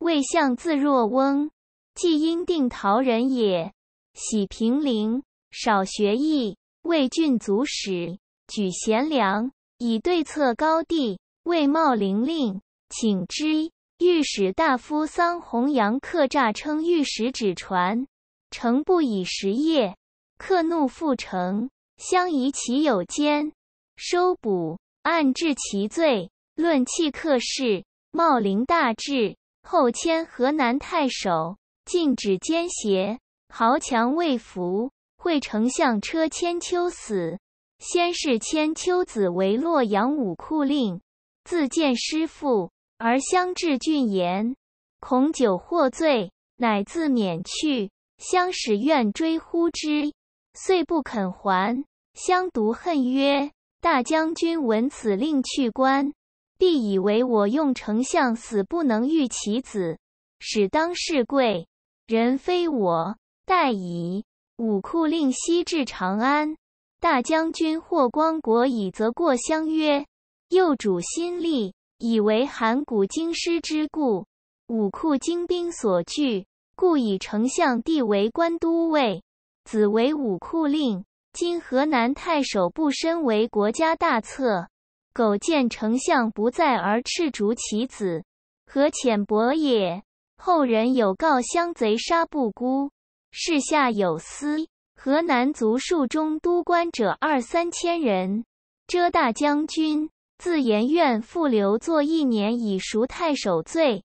魏相字若翁，既因定陶人也。喜平陵，少学艺。魏郡卒始，举贤良，以对策高帝。魏茂陵令请之，御史大夫桑弘羊客诈称御史指传，城不以实业，客怒，复城，相疑其有奸，收捕，按治其罪。论弃客事，茂陵大治。后迁河南太守，禁止奸邪，豪强未服。会丞相车千秋死，先是千秋子为洛阳武库令，自见失父，而相至郡言，恐酒获罪，乃自免去。相使愿追呼之，遂不肯还。相独恨曰：“大将军闻此令去官。”必以为我用丞相死不能御其子，使当世贵人非我待矣。武库令西至长安，大将军霍光国以则过相曰：“右主心力，以为函谷京师之故，武库精兵所据，故以丞相弟为官都尉，子为武库令。今河南太守不身为国家大策。”苟见丞相不在而赤烛其子，何浅薄也？后人有告乡贼杀不辜，市下有司河南族数中督官者二三千人，遮大将军，自言愿复留坐一年，以赎太守罪。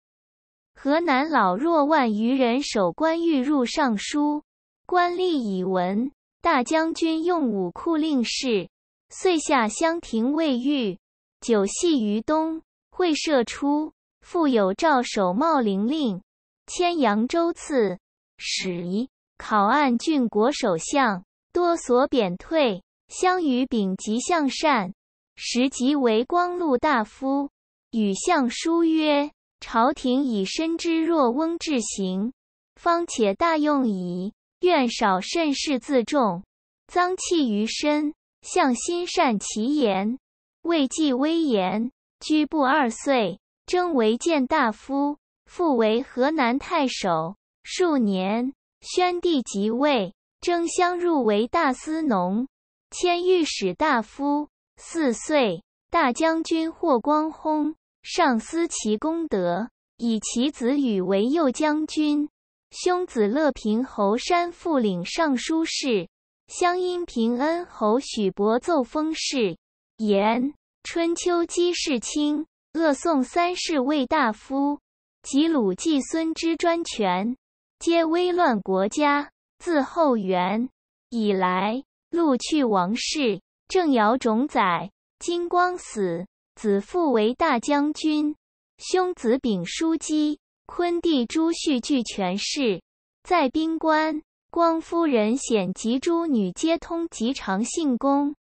河南老弱万余人守关欲入尚书，官吏以闻，大将军用武库令事。遂下襄亭未遇，九系于东会射出复有赵守茂陵令，迁扬州刺史，考案郡国首相，多所贬退。相与丙吉向善，时即为光禄大夫。与相书曰：“朝廷以深知若翁至行，方且大用矣。愿少慎事，自重，脏器于身。”向心善其言，未季威严，居不二岁，征为谏大夫，复为河南太守。数年，宣帝即位，征相入为大司农，迁御史大夫。四岁，大将军霍光薨，上思其功德，以其子禹为右将军，兄子乐平侯山复领尚书事。乡音平恩侯许伯奏封事言：春秋姬氏卿恶宋三世为大夫，及鲁季孙之专权，皆危乱国家。自后元以来，陆去王室，郑尧种宰，金光死，子父为大将军，兄子丙叔姬昆弟朱续俱权势，在兵官。光夫人显及诸女皆通及长信宫，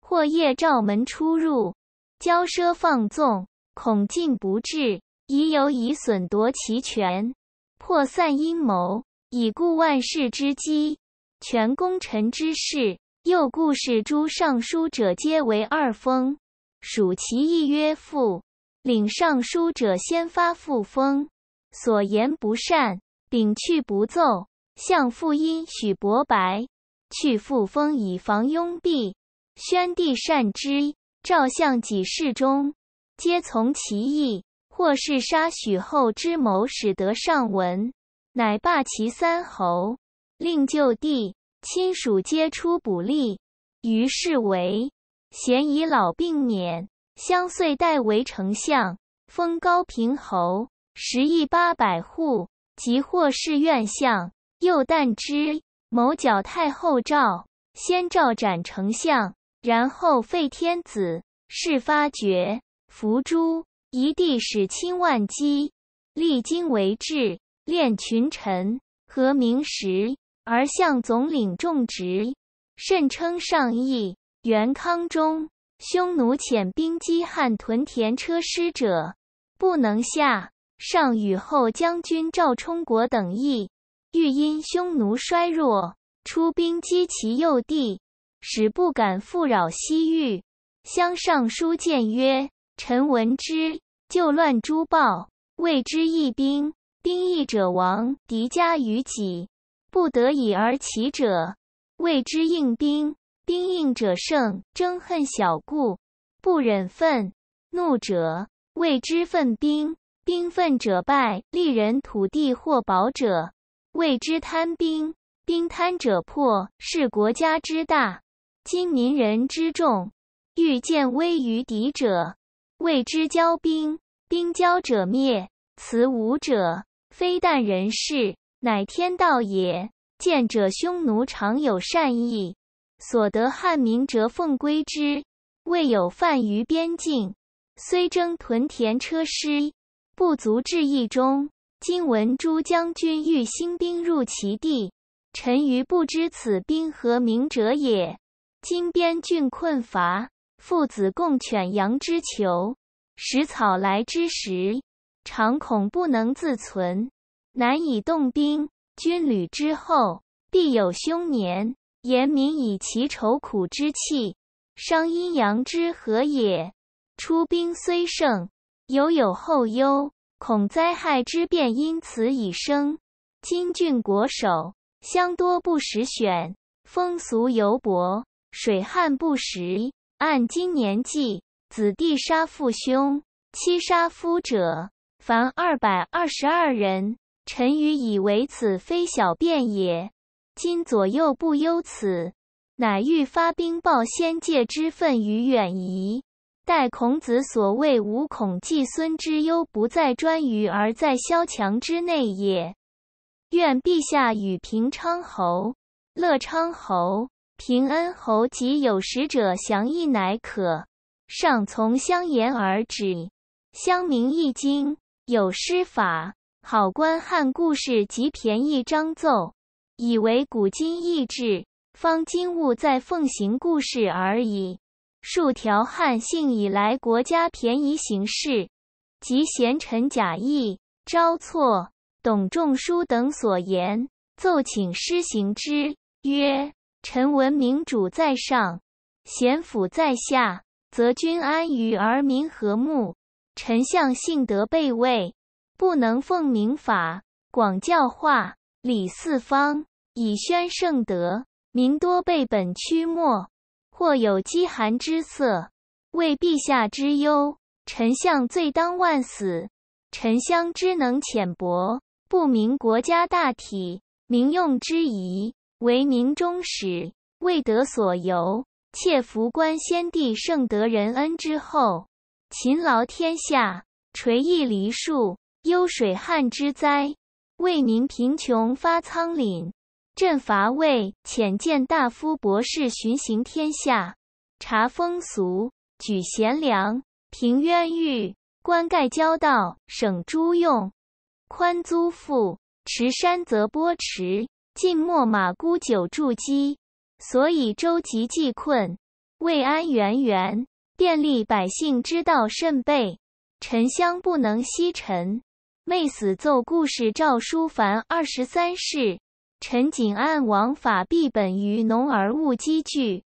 或夜照门出入，骄奢放纵，恐进不至，已有以损夺其权，破散阴谋，以固万世之基，全功臣之事。又故事诸尚书者皆为二封，属其意曰父，领尚书者先发复封，所言不善，秉去不奏。相父因许伯白去父封以防拥蔽，宣帝善之。赵相几事中，皆从其意。或是杀许后之谋，使得上文，乃罢其三侯，令就地，亲属皆出补吏，于是为咸以老病免。相遂代为丞相，封高平侯，食邑八百户。即霍氏院相。又但之，谋矫太后诏，先召斩丞相，然后废天子。事发觉，伏诛。一帝使亲万机，励精为志，练群臣，和名实，而向总领众职，甚称上意。元康中，匈奴遣兵击汉屯田车师者，不能下。上与后将军赵充国等议。欲因匈奴衰弱，出兵击其右地，使不敢复扰西域。相尚书谏曰：“臣闻之，救乱诸暴，谓之义兵；兵义者亡，敌家于己，不得已而起者，谓之应兵；兵应者胜。争恨小故，不忍愤怒者，谓之愤兵；兵愤者败。利人土地或宝者。”谓之贪兵，兵贪者破，是国家之大，今民人之众，欲见威于敌者，谓之骄兵，兵骄者灭。此五者，非但人事，乃天道也。见者匈奴常有善意，所得汉民折奉归之，未有犯于边境，虽征屯田车师，不足致一中。今闻诸将军欲兴兵入其地，臣愚不知此兵何名者也。金边郡困乏，父子共犬羊之求，食草来之时，常恐不能自存，难以动兵。军旅之后，必有凶年，严民以其愁苦之气，伤阴阳之和也。出兵虽胜，犹有后忧。恐灾害之变，因此已生。今郡国守乡多不识选，风俗犹薄，水旱不时。按今年计，子弟杀父兄，妻杀夫者，凡二百二十二人。臣愚以为此非小变也。今左右不忧此，乃欲发兵报先界之愤与远夷。待孔子所谓无恐季孙之忧不在颛臾而在萧墙之内也。愿陛下与平昌侯、乐昌侯、平恩侯及有识者详议乃可。上从相言而止。相明易经，有诗法，好观汉故事及便宜章奏，以为古今异志，方今物在奉行故事而已。数条汉姓以来国家便宜行事，及贤臣贾谊、昭错、董仲舒等所言，奏请施行之。曰：臣闻明主在上，贤辅在下，则君安于而民和睦。臣相性德备位，不能奉明法，广教化，礼四方，以宣圣德，民多被本屈莫。或有饥寒之色，为陛下之忧，丞相罪当万死。丞相之能浅薄，不明国家大体，民用之宜，为民忠史，未得所由。窃服观先帝圣德仁恩之后，勤劳天下，垂意黎庶，忧水旱之灾，为民贫穷发苍廪。朕伐魏，遣见大夫、博士巡行天下，察风俗，举贤良，平冤狱，官盖交道，省诸用，宽租赋，持山则波池，禁末马沽酒助饥，所以周集济困，慰安源源，便利百姓之道甚备。臣相不能惜陈，昧死奏故事诏书凡二十三事。陈景案王法必本于农而勿积聚，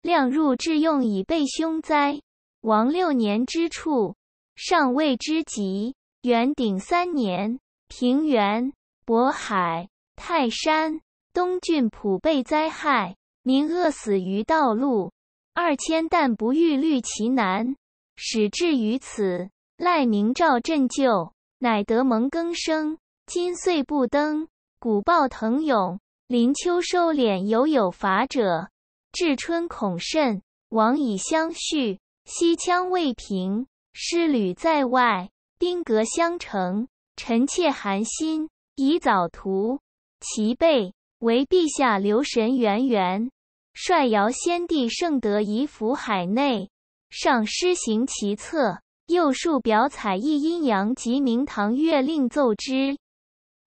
量入致用以备凶灾。王六年之处，尚未之极。元鼎三年，平原、渤海、泰山、东郡普被灾害，民饿死于道路，二千但不欲虑其难，始至于此。赖明照振旧，乃得蒙更生。今岁不登。古抱腾涌，林秋收敛，犹有法者。至春恐甚，王以相续，西羌未平，师旅在外，兵革相承，臣妾寒心。以早图其备，为陛下留神。源源。率尧先帝圣德以抚海内上施行其策。又数表采义阴阳及明堂月令奏之，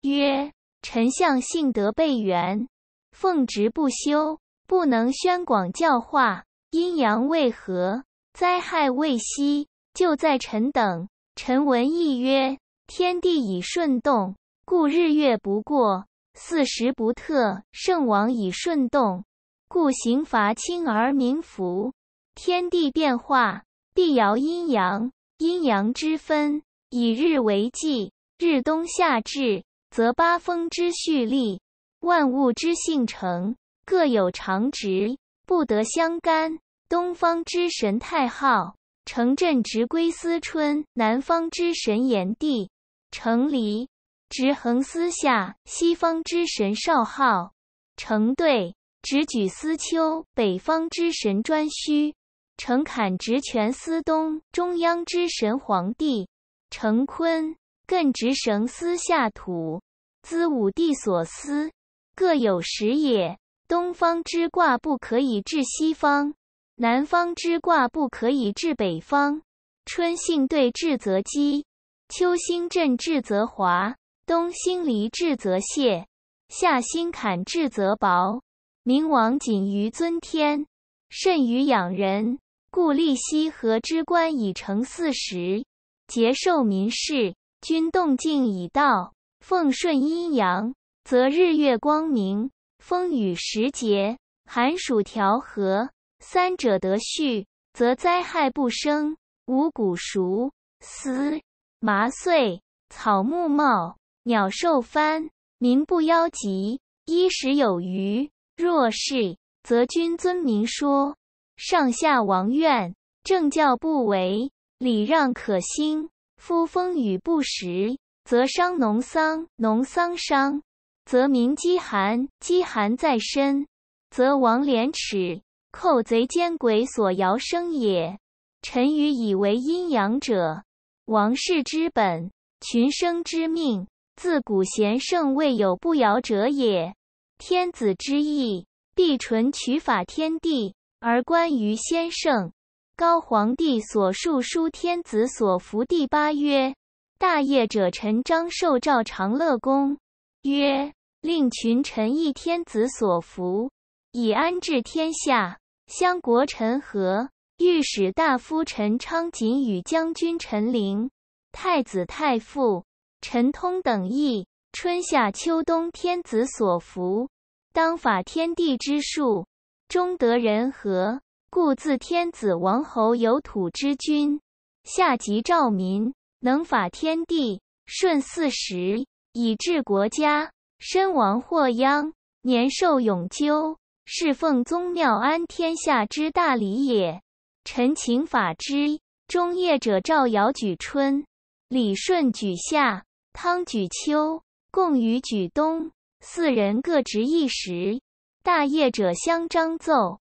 曰。臣相幸德备原，奉职不修，不能宣广教化。阴阳未和，灾害未息，就在臣等。臣闻易曰：“天地以顺动，故日月不过；四时不特，圣王以顺动，故刑罚轻而民服。”天地变化，必摇阴阳；阴阳之分，以日为纪。日冬夏至。则八风之蓄力，万物之性成，各有常直，不得相干。东方之神太昊，成镇直归思春；南方之神炎帝，成离，直横思夏；西方之神少昊，成对直举思秋；北方之神颛顼，成坎，直权思冬；中央之神黄帝，成坤。艮执绳丝下土，资五帝所思，各有时也。东方之卦不可以治西方，南方之卦不可以治北方。春信对治则积，秋星震治则华，冬星离治则谢，夏星坎治则薄。明王谨于尊天，慎于养人，故立羲和之官以成四时，节受民事。君动静已道，奉顺阴阳，则日月光明，风雨时节，寒暑调和。三者得序，则灾害不生，五谷熟，丝麻穗，草木茂，鸟兽翻，民不夭疾，衣食有余。若是，则君尊民说，上下王愿，政教不违，礼让可兴。夫风雨不时，则伤农桑；农桑伤，则民饥寒；饥寒在身，则亡廉耻、寇贼、奸鬼所摇生也。臣愚以为阴阳者，王室之本，群生之命。自古贤圣未有不摇者也。天子之意，必纯取法天地，而关于先圣。高皇帝所述书，天子所服第八曰：大业者，陈张寿诏长乐宫曰，令群臣议天子所服，以安治天下。相国臣和，御史大夫陈昌、锦与将军陈琳、太子太傅陈通等议：春夏秋冬，天子所服，当法天地之数，终得人和。故自天子王侯有土之君，下及兆民，能法天地，顺四时，以治国家，身亡或殃，年寿永究，侍奉宗庙，安天下之大礼也。臣请法之：中业者，赵尧举春，李顺举夏，汤举秋，贡禹举冬，四人各执一时；大业者相章奏。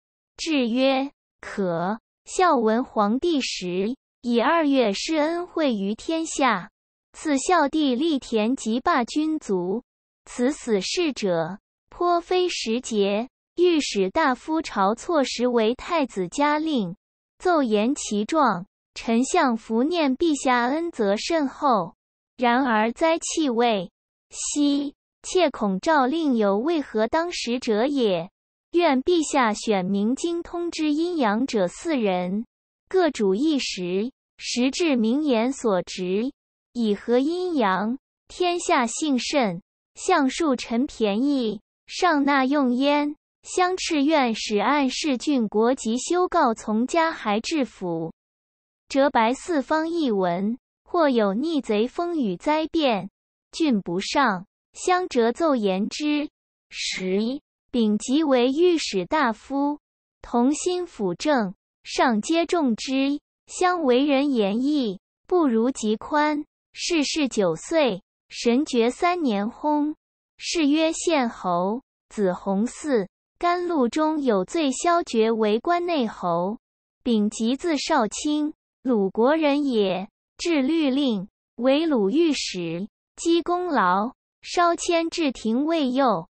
制曰：“可。孝文皇帝时，以二月施恩惠于天下。此孝帝立田即霸君族，此死事者，颇非时节。御史大夫晁错时为太子加令，奏言其状。丞相伏念陛下恩泽甚厚，然而灾气未息，妾恐诏令有为何当时者也。”愿陛下选明经通知阴阳者四人，各主一时，时至明言所执，以合阴阳。天下幸甚。相数臣便宜，上纳用焉。相赤愿使按世郡国，及修告从家还至府，折白四方一文，或有逆贼风雨灾变，郡不上，相折奏言之。十一。丙吉为御史大夫，同心辅政，上皆重之。相为人严义，不如及宽。逝世九岁，神爵三年薨，谥曰献侯。子弘嗣，甘露中有罪削爵，为关内侯。丙吉字少卿，鲁国人也，至律令，为鲁御史，积功劳，稍迁至廷尉右，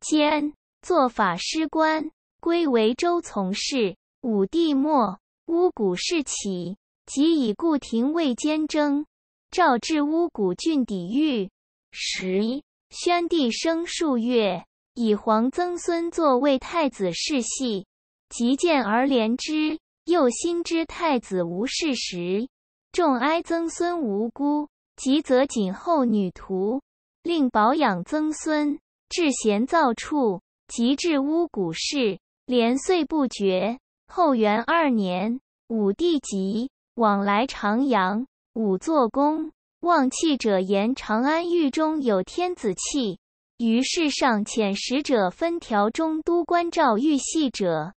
兼。作法师官，归为州从事。武帝末，巫蛊事起，即以故廷尉兼征，召至巫蛊郡抵御。十宣帝生数月，以皇曾孙作为太子世系，即见而怜之。又心知太子无事时，众哀曾孙无辜，即责谨后女徒，令保养曾孙，至贤造处。及至巫蛊事连岁不绝。后元二年，武帝即往来长徉，武作宫，望气者言长安狱中有天子气，于是上遣使者分条中都关照玉玺者。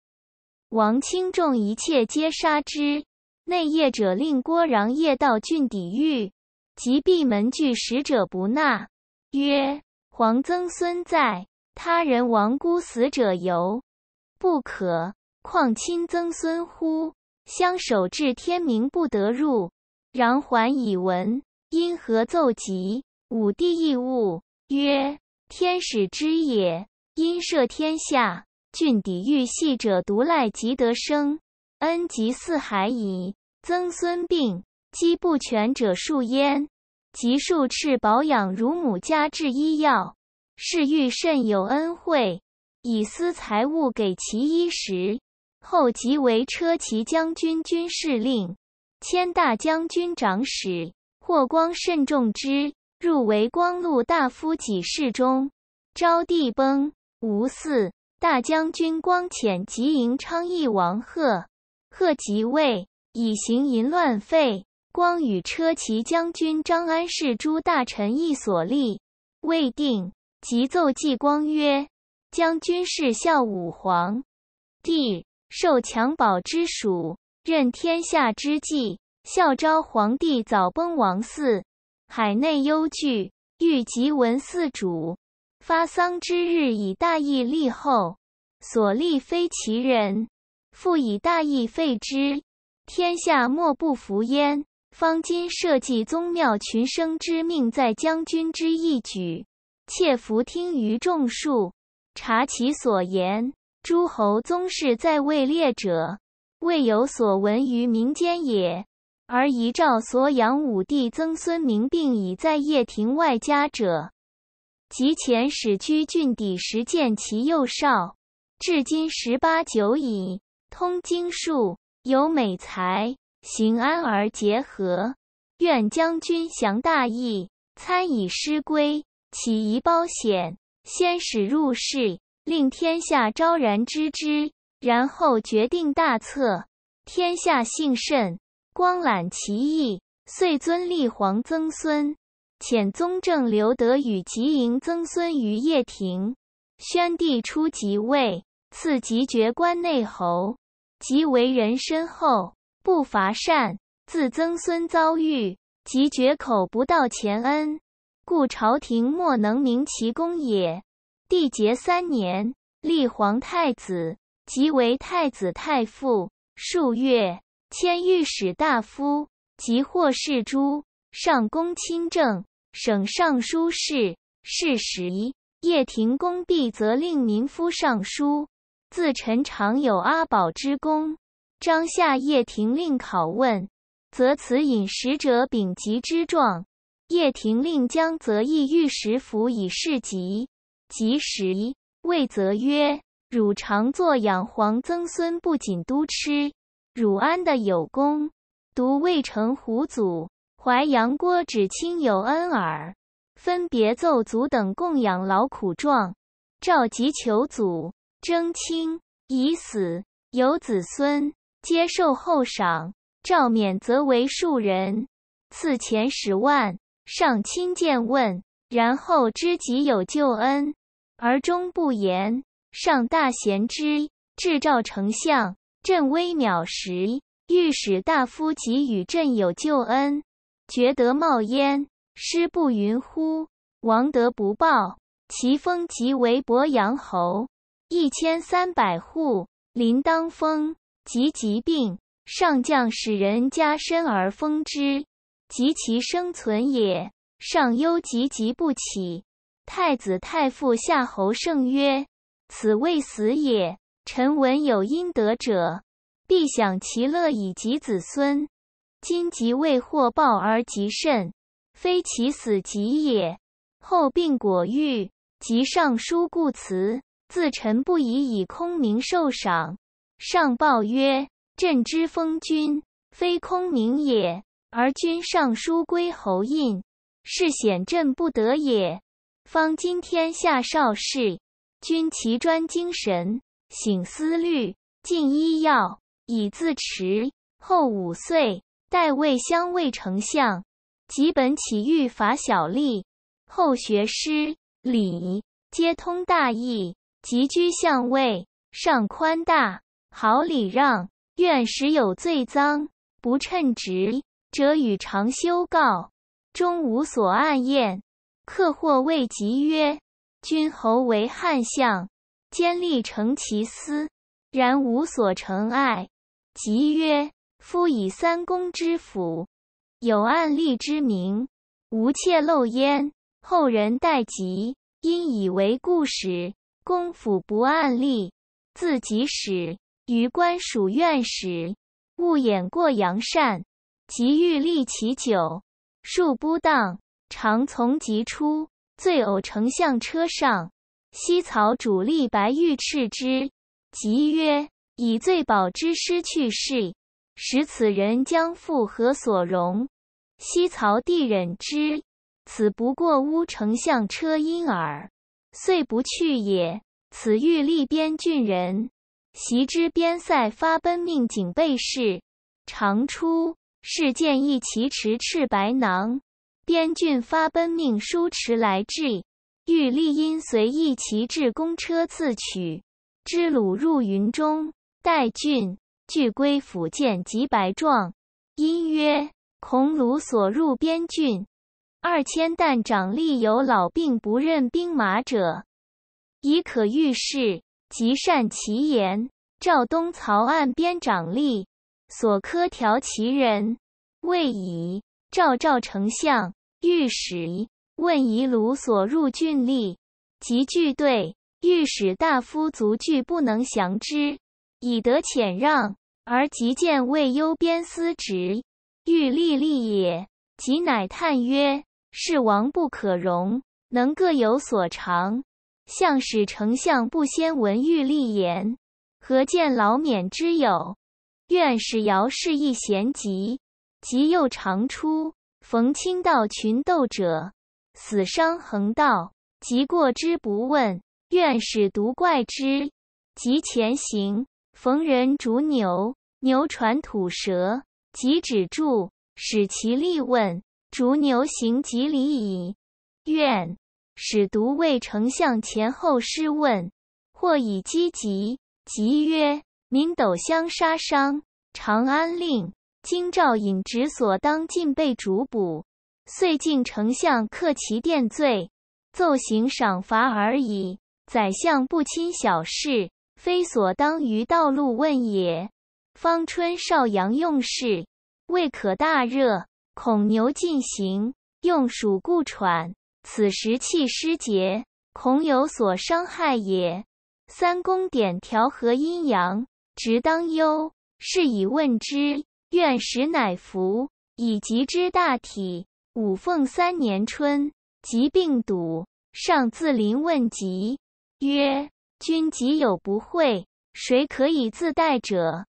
王清众一切皆杀之。内业者令郭穰夜到郡抵御，及闭门拒使者不纳，曰：“皇曾孙在。”他人亡孤死者犹不可，况亲曾孙乎？相守至天明不得入，然还以闻。因何奏疾？武帝亦悟，曰：“天使之也。因赦天下，郡邸欲系者独赖疾得生，恩及四海矣。曾孙病，饥不全者数焉，及数斥保养乳母家治医药。”是欲甚有恩惠，以私财物给其衣食，后即为车骑将军、军事令、迁大将军长史。霍光慎重之，入为光禄大夫、给事中。昭帝崩，吴嗣，大将军光潜即迎昌邑王贺。贺即位，以行淫乱废。光与车骑将军张安世诸大臣议所立，未定。即奏纪光曰：“将军是孝武皇帝受襁褓之属，任天下之际，孝昭皇帝早崩，王嗣海内忧惧，欲即文嗣主。发丧之日，以大义立后，所立非其人，复以大义废之，天下莫不服焉。方今社稷宗庙，群生之命，在将军之一举。”妾弗听于众庶，察其所言，诸侯宗室在位列者，未有所闻于民间也。而遗诏所养武帝曾孙明并，已在掖庭外家者，及前使居郡邸时，见其幼少，至今十八九矣。通经术，有美才，行安而结合。愿将军降大义，参以师归。起疑褒显，先使入室，令天下昭然知之，然后决定大策。天下幸甚，光览其意，遂尊立皇曾孙，遣宗正刘德与吉迎曾孙于掖庭。宣帝初即位，赐吉爵关内侯。吉为人深厚，不乏善。自曾孙遭遇，吉绝口不道前恩。故朝廷莫能明其功也。帝桀三年，立皇太子，即为太子太傅。数月，迁御史大夫，即获侍诸，上公、亲政、省尚书事、是时，叶廷公必则令民夫尚书。自陈常有阿宝之功。张夏叶廷令拷问，则此饮食者丙吉之状。叶廷令将则意御史府以示疾，及时魏则曰：“汝常作养皇曾孙，不仅都吃。汝安的有功，独未城胡祖、淮阳郭止亲有恩耳。”分别奏祖等供养劳苦状，召集求祖、征亲已死有子孙接受后赏，赵免则为庶人，赐钱十万。上亲见问，然后知己有救恩，而终不言。上大贤之，至赵丞相，朕微渺时，御史大夫即与朕有救恩，觉得冒烟，师不云乎？王德不报，其封即为伯阳侯，一千三百户。临当封，即疾病，上将使人加身而封之。及其生存也，上忧及及不起。太子太傅夏侯胜曰：“此未死也。臣闻有因德者，必享其乐以及子孙。今即未获报而及甚，非其死及也。”后病果愈，即上书故辞，自臣不以以空名受赏。上报曰：“朕之封君，非空名也。”而君上书归侯印，是显朕不得也。方今天下少事，君其专精神，省思虑，尽医药，以自持。后五岁，代魏相位，丞相。及本起欲伐小利，后学诗礼，皆通大义。及居相位，上宽大，好礼让，愿时有罪赃，不称职。者与常修告，终无所暗验。客或谓及曰：“君侯为汉相，兼力成其私，然无所成爱。”及曰：“夫以三公之府，有案例之名，无窃漏焉。后人待及，因以为故始。公府不案例，自己始。于官属院始，勿掩过扬善。”即欲立其酒，数不当，常从即出，醉偶丞相车上，西曹主力白玉叱之，即曰：“以最饱之失去事，使此人将复何所容？”西曹帝忍之，此不过乌丞相车音耳，遂不去也。此欲立边郡人，袭之边塞，发奔命，警备事，常出。是见一骑驰赤白囊，边郡发奔命，书驰来至。欲立因随一骑至公车自取，知虏入云中，待郡俱归府见及白状，因曰：“孔鲁所入边郡，二千石长吏有老病不认兵马者，已可遇事，即善其言。”赵东曹岸边长吏。所科调其人，谓以赵赵丞相御史问夷卢所入郡吏，即具对。御史大夫卒具不能降之，以得遣让，而即见魏幽边司职，欲立立也。即乃叹曰：“是王不可容，能各有所长。相使丞相不先闻欲立言，何见老免之有？”愿使尧氏一贤疾，疾又常出，逢亲道群斗者，死伤横道，疾过之不问。愿使独怪之。疾前行，逢人逐牛，牛喘吐舌，疾止住，使其立问。逐牛行几里矣。愿使独为丞相前后侍问，或以讥疾。疾曰。民斗相杀伤。长安令京兆尹职所当尽被逐捕，遂进丞相克其殿罪，奏行赏罚而已。宰相不亲小事，非所当于道路问也。方春少阳用事，未可大热，恐牛进行用暑故喘。此时气失节，恐有所伤害也。三公典调和阴阳。直当忧，是以问之。愿使乃服，以极之大体。五凤三年春，疾病笃，上自临问疾，曰：“君疾有不讳，谁可以自代者？”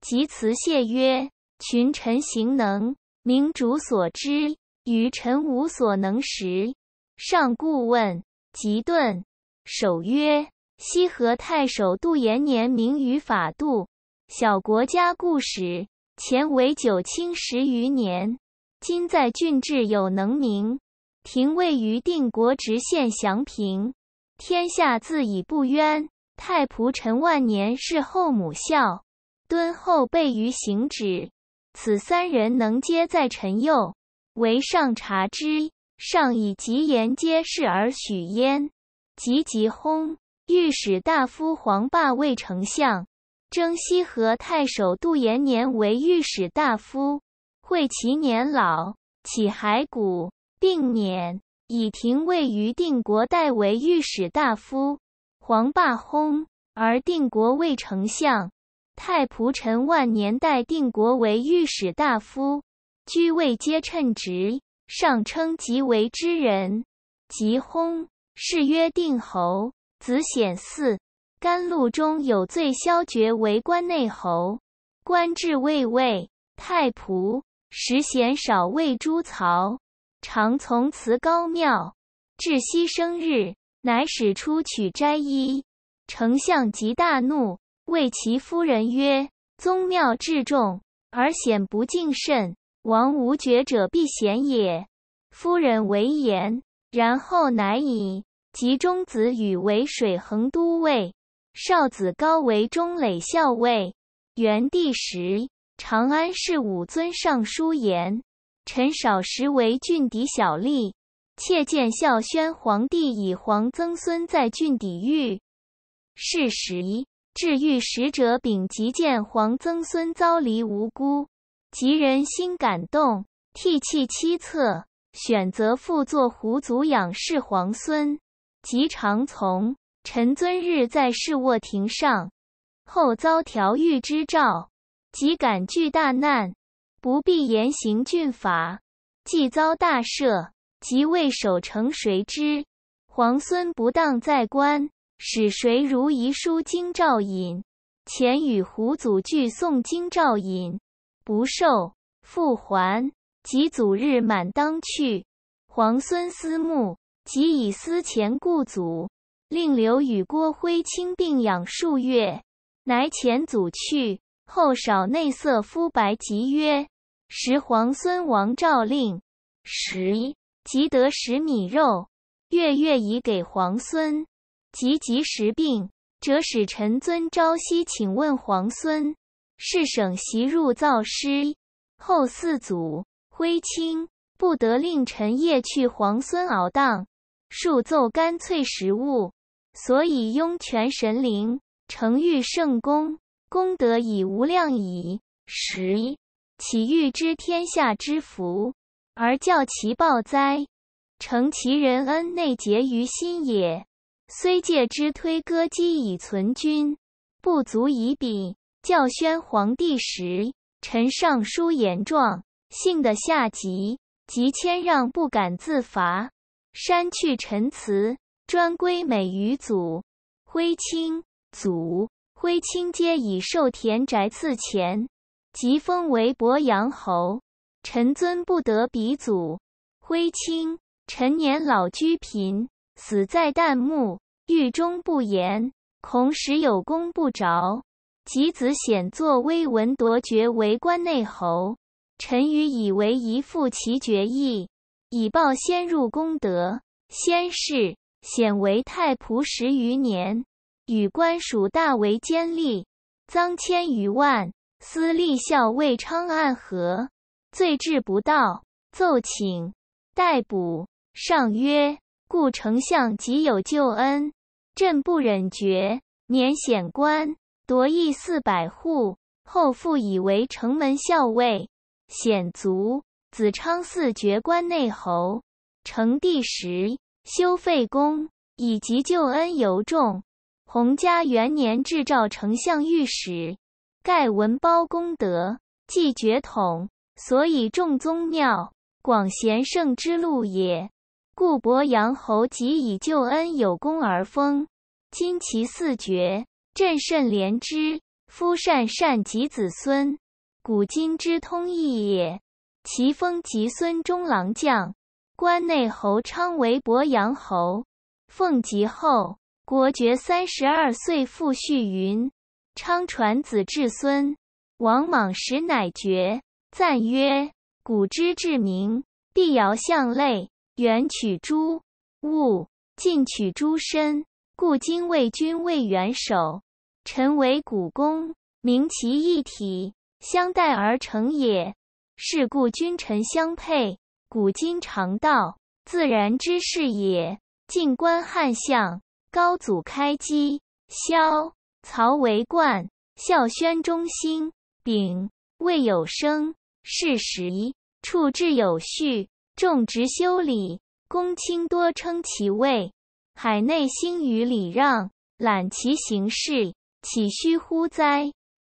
疾辞谢曰：“群臣行能，明主所知，于臣无所能识。”上故问吉，顿守曰。西河太守杜延年明于法度，小国家故史前为九卿十余年，今在郡治有能名。廷尉于定国直县祥平，天下自以不冤。太仆陈万年是后母孝，敦厚备于行止。此三人能皆在臣右，为上察之上，以极言皆是而许焉，吉吉薨。御史大夫黄霸为丞相，征西河太守杜延年为御史大夫，会其年老，起骸骨，并免。以廷尉于定国代为御史大夫，黄霸薨，而定国为丞相。太仆陈万年代定国为御史大夫，居位皆称职，上称即为之人。即薨，谥曰定侯。子显嗣，甘露中有罪削爵，为关内侯，官至卫尉太仆。时贤少尉诸曹，常从祠高庙，至牺生日，乃使出取斋衣。丞相即大怒，谓其夫人曰：“宗庙至重，而显不敬慎，王无爵者必显也。”夫人为言，然后乃以。及中子羽为水衡都尉，少子高为中垒校尉。元帝时，长安是武尊尚书言：“臣少时为郡邸小吏，窃见孝宣皇帝以皇曾孙在郡邸狱，是时至遇使者丙，即见皇曾孙遭离无辜，吉人心感动，涕泣七策，选择复作胡族养视皇孙。”即常从陈尊日，在侍卧亭上，后遭调御之诏，即感惧大难，不必严行峻法，即遭大赦。即未守城，谁知皇孙不当在官，使谁如遗书京兆尹？前与胡祖俱送京兆尹，不受，复还。即祖日满当去，皇孙思慕。即以私钱故祖，令刘与郭辉清病养数月，乃遣祖去。后少内色肤白，即曰：“食皇孙王诏令。”十即得食米肉，月月以给皇孙。及及时病，折使臣尊朝夕请问皇孙。是省习入造师，后四祖辉清不得令臣夜去皇孙熬当。数奏干脆食物，所以拥全神灵，成御圣功，功德已无量矣。十，岂欲知天下之福，而教其报哉？承其人恩，内结于心也。虽借之推歌姬以存君，不足以比。教宣皇帝时，臣上书言状，幸得下级，即谦让不敢自伐。删去陈词，专归美于祖、徽清、祖、徽清皆以受田宅赐钱，即封为伯阳侯。陈尊不得比祖、徽清，陈年老居贫，死在旦暮，狱中不言，恐使有功不着。及子显作威文夺爵为关内侯，陈与以为一复其爵意。以报先入功德，先是显为太仆十余年，与官属大为奸利，赃千余万。司立校尉昌暗合，罪至不道，奏请逮捕。上曰：“故丞相极有旧恩，朕不忍决，免显官，夺邑四百户。后复以为城门校尉，显卒。”子昌四绝，关内侯。成帝时，修废宫，以及救恩尤重。洪嘉元年，制诏丞相御史，盖文包功德，既爵统，所以重宗庙，广贤圣之路也。故伯阳侯即以救恩有功而封。今其四绝，朕甚怜之。夫善善及子孙，古今之通义也。其封及孙中郎将，关内侯昌为鄱阳侯。奉吉后，国爵三十二岁傅续云昌传子至孙王莽时乃绝。赞曰：古之至明，必尧相类，远取诸物，近取诸身，故今为君为元首，臣为古公，名其一体，相待而成也。是故君臣相配，古今常道，自然之事也。近观汉相，高祖开基，萧曹为冠；孝宣中兴，丙魏有声。是时处置有序，重植修礼，公卿多称其位，海内兴于礼让，览其行事，岂虚乎哉？